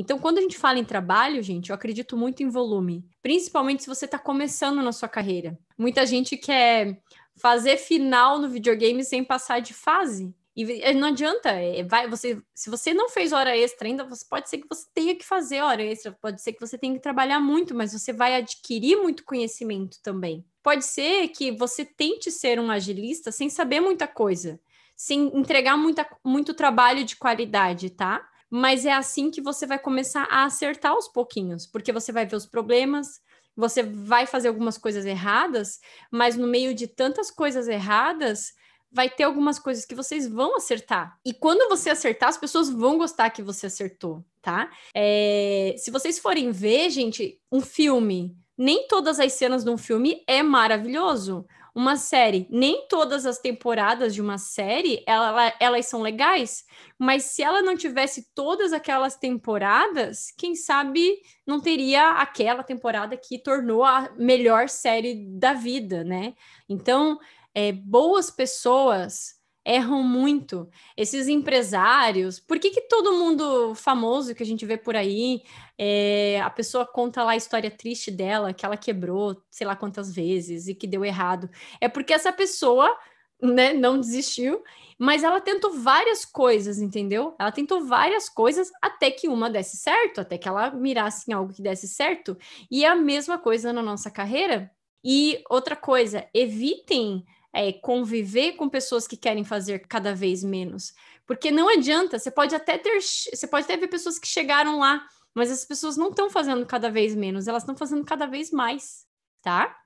Então, quando a gente fala em trabalho, gente, eu acredito muito em volume, principalmente se você está começando na sua carreira. Muita gente quer fazer final no videogame sem passar de fase. E eh, não adianta, eh, eh, vai, você, se você não fez hora extra ainda, você, pode ser que você tenha que fazer hora extra, pode ser que você tenha que trabalhar muito, mas você vai adquirir muito conhecimento também. Pode ser que você tente ser um agilista sem saber muita coisa, sem entregar muita, muito trabalho de qualidade, tá? mas é assim que você vai começar a acertar aos pouquinhos, porque você vai ver os problemas, você vai fazer algumas coisas erradas, mas no meio de tantas coisas erradas, vai ter algumas coisas que vocês vão acertar. E quando você acertar, as pessoas vão gostar que você acertou, tá? É... Se vocês forem ver, gente, um filme. Nem todas as cenas de um filme é maravilhoso, uma série. Nem todas as temporadas de uma série ela, elas são legais, mas se ela não tivesse todas aquelas temporadas, quem sabe não teria aquela temporada que tornou a melhor série da vida, né? Então, é, boas pessoas erram muito. Esses empresários, por que, que todo mundo famoso que a gente vê por aí, é, a pessoa conta lá a história triste dela, que ela quebrou sei lá quantas vezes e que deu errado? É porque essa pessoa né, não desistiu, mas ela tentou várias coisas, entendeu? Ela tentou várias coisas até que uma desse certo, até que ela mirasse em algo que desse certo. E é a mesma coisa na nossa carreira. E outra coisa, evitem é, conviver com pessoas que querem fazer cada vez menos. Porque não adianta, você pode até ter, você pode até ver pessoas que chegaram lá, mas as pessoas não estão fazendo cada vez menos, elas estão fazendo cada vez mais, tá?